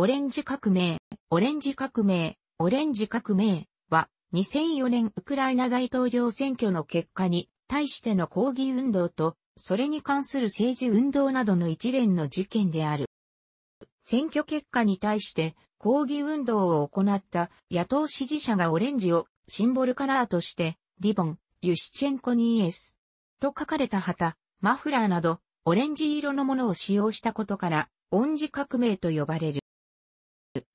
オレンジ革命、オレンジ革命、オレンジ革命は2004年ウクライナ大統領選挙の結果に対しての抗議運動とそれに関する政治運動などの一連の事件である。選挙結果に対して抗議運動を行った野党支持者がオレンジをシンボルカラーとしてリボン、ユシチェンコニーエスと書かれた旗、マフラーなどオレンジ色のものを使用したことから、オンジ革命と呼ばれる。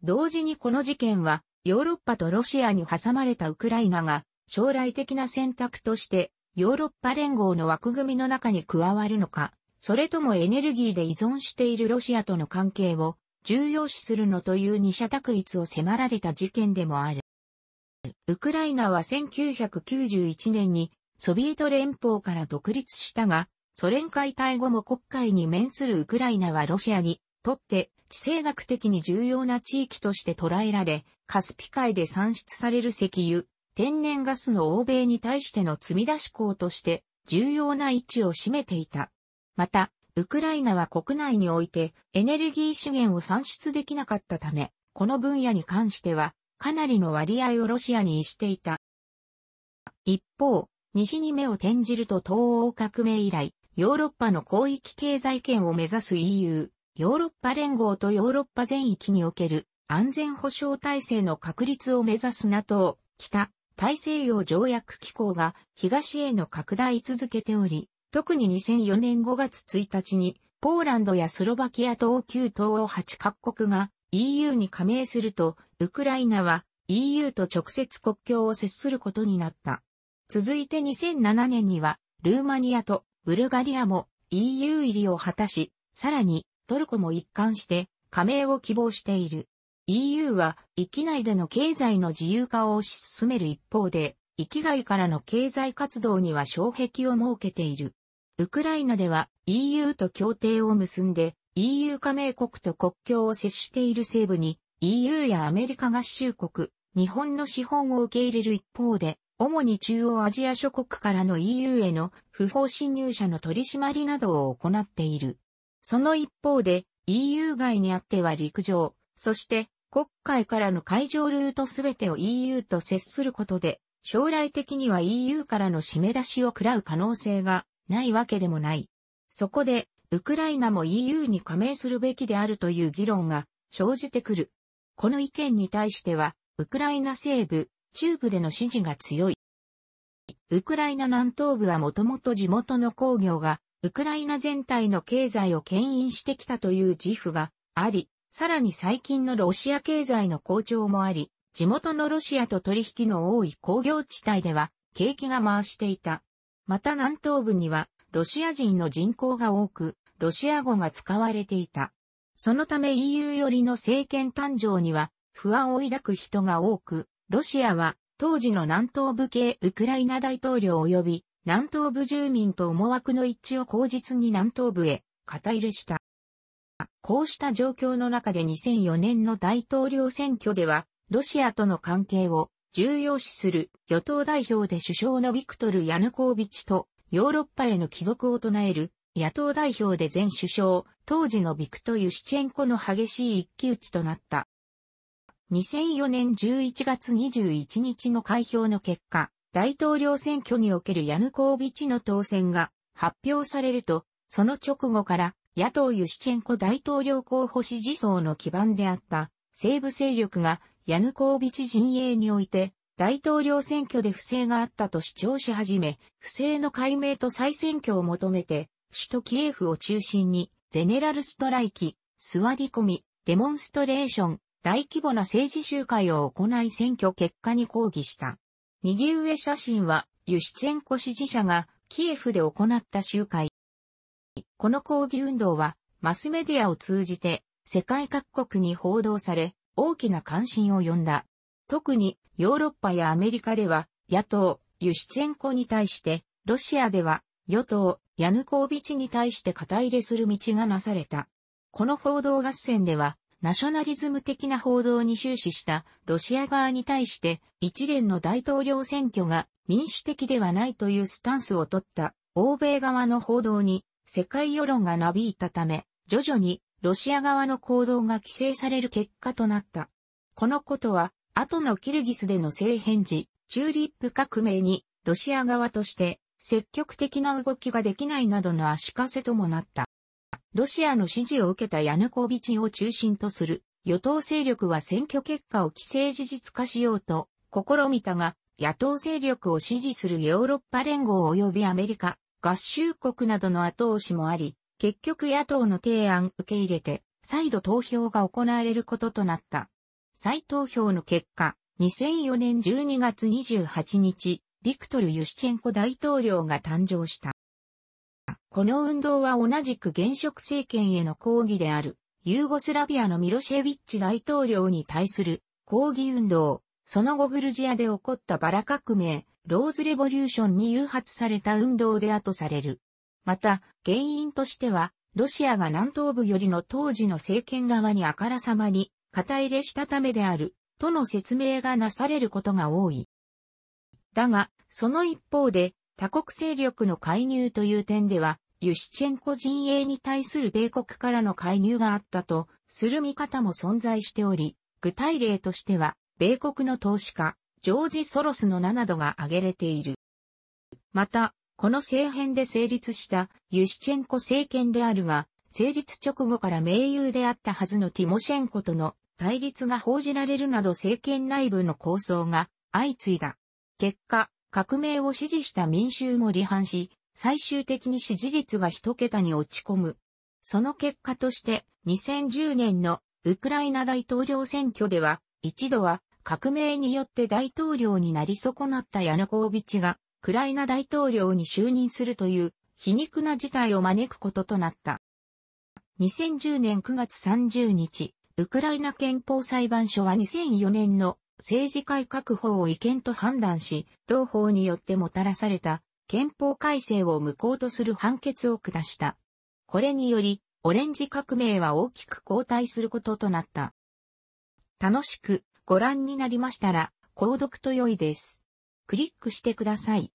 同時にこの事件は、ヨーロッパとロシアに挟まれたウクライナが、将来的な選択として、ヨーロッパ連合の枠組みの中に加わるのか、それともエネルギーで依存しているロシアとの関係を重要視するのという二者択一を迫られた事件でもある。ウクライナは1991年にソビエト連邦から独立したが、ソ連解体後も国会に面するウクライナはロシアにとって地政学的に重要な地域として捉えられ、カスピ海で産出される石油、天然ガスの欧米に対しての積み出し港として重要な位置を占めていた。また、ウクライナは国内においてエネルギー資源を産出できなかったため、この分野に関してはかなりの割合をロシアにしていた。一方、西に目を転じると東欧革命以来、ヨーロッパの広域経済圏を目指す EU、ヨーロッパ連合とヨーロッパ全域における安全保障体制の確立を目指す NATO、北、大西洋条約機構が東への拡大続けており、特に2004年5月1日に、ポーランドやスロバキア等旧東欧8カ国が EU に加盟すると、ウクライナは EU と直接国境を接することになった。続いて2007年には、ルーマニアとブルガリアも EU 入りを果たし、さらにトルコも一貫して加盟を希望している。EU は域内での経済の自由化を推し進める一方で、域外からの経済活動には障壁を設けている。ウクライナでは EU と協定を結んで EU 加盟国と国境を接している西部に EU やアメリカ合衆国、日本の資本を受け入れる一方で、主に中央アジア諸国からの EU への不法侵入者の取り締まりなどを行っている。その一方で EU 外にあっては陸上、そして国会からの海上ルートすべてを EU と接することで、将来的には EU からの締め出しを食らう可能性がないわけでもない。そこで、ウクライナも EU に加盟するべきであるという議論が生じてくる。この意見に対しては、ウクライナ西部、中部での支持が強い。ウクライナ南東部はもともと地元の工業がウクライナ全体の経済を牽引してきたという自負があり、さらに最近のロシア経済の好調もあり、地元のロシアと取引の多い工業地帯では、景気が回していた。また南東部には、ロシア人の人口が多く、ロシア語が使われていた。そのため EU 寄りの政権誕生には、不安を抱く人が多く、ロシアは、当時の南東部系ウクライナ大統領及び南東部住民と思惑の一致を口実に南東部へ肩入れした。こうした状況の中で2004年の大統領選挙では、ロシアとの関係を重要視する与党代表で首相のビクトル・ヤヌコービチとヨーロッパへの帰属を唱える野党代表で前首相、当時のビクト・ユシチェンコの激しい一騎打ちとなった。2004年11月21日の開票の結果、大統領選挙におけるヤヌコービチの当選が発表されると、その直後から野党ユシチェンコ大統領候補支持層の基盤であった西部勢力がヤヌコービチ陣営において大統領選挙で不正があったと主張し始め、不正の解明と再選挙を求めて、首都キエフを中心にゼネラルストライキ、座り込み、デモンストレーション、大規模な政治集会を行い選挙結果に抗議した。右上写真は、ユシチェンコ支持者が、キエフで行った集会。この抗議運動は、マスメディアを通じて、世界各国に報道され、大きな関心を呼んだ。特に、ヨーロッパやアメリカでは、野党、ユシチェンコに対して、ロシアでは、与党、ヤヌコービチに対して肩入れする道がなされた。この報道合戦では、ナショナリズム的な報道に終始したロシア側に対して一連の大統領選挙が民主的ではないというスタンスを取った欧米側の報道に世界世論がなびいたため徐々にロシア側の行動が規制される結果となった。このことは後のキルギスでの政変時チューリップ革命にロシア側として積極的な動きができないなどの足かせともなった。ロシアの支持を受けたヤヌコービチを中心とする与党勢力は選挙結果を既成事実化しようと試みたが、野党勢力を支持するヨーロッパ連合及びアメリカ、合衆国などの後押しもあり、結局野党の提案受け入れて、再度投票が行われることとなった。再投票の結果、2004年12月28日、ビクトル・ユシチェンコ大統領が誕生した。この運動は同じく現職政権への抗議である、ユーゴスラビアのミロシェィッチ大統領に対する抗議運動、その後グルジアで起こったバラ革命、ローズレボリューションに誘発された運動であとされる。また、原因としては、ロシアが南東部よりの当時の政権側にあからさまに、肩入れしたためである、との説明がなされることが多い。だが、その一方で、他国勢力の介入という点では、ユシチェンコ陣営に対する米国からの介入があったとする見方も存在しており、具体例としては、米国の投資家、ジョージ・ソロスの名などが挙げれている。また、この政変で成立したユシチェンコ政権であるが、成立直後から盟友であったはずのティモシェンコとの対立が報じられるなど政権内部の構想が相次いだ。結果、革命を支持した民衆も離反し、最終的に支持率が一桁に落ち込む。その結果として2010年のウクライナ大統領選挙では一度は革命によって大統領になり損なったヤヌコービチがウクライナ大統領に就任するという皮肉な事態を招くこととなった。2010年9月30日、ウクライナ憲法裁判所は2004年の政治改革法を違憲と判断し、同法によってもたらされた憲法改正を無効とする判決を下した。これにより、オレンジ革命は大きく後退することとなった。楽しくご覧になりましたら、購読と良いです。クリックしてください。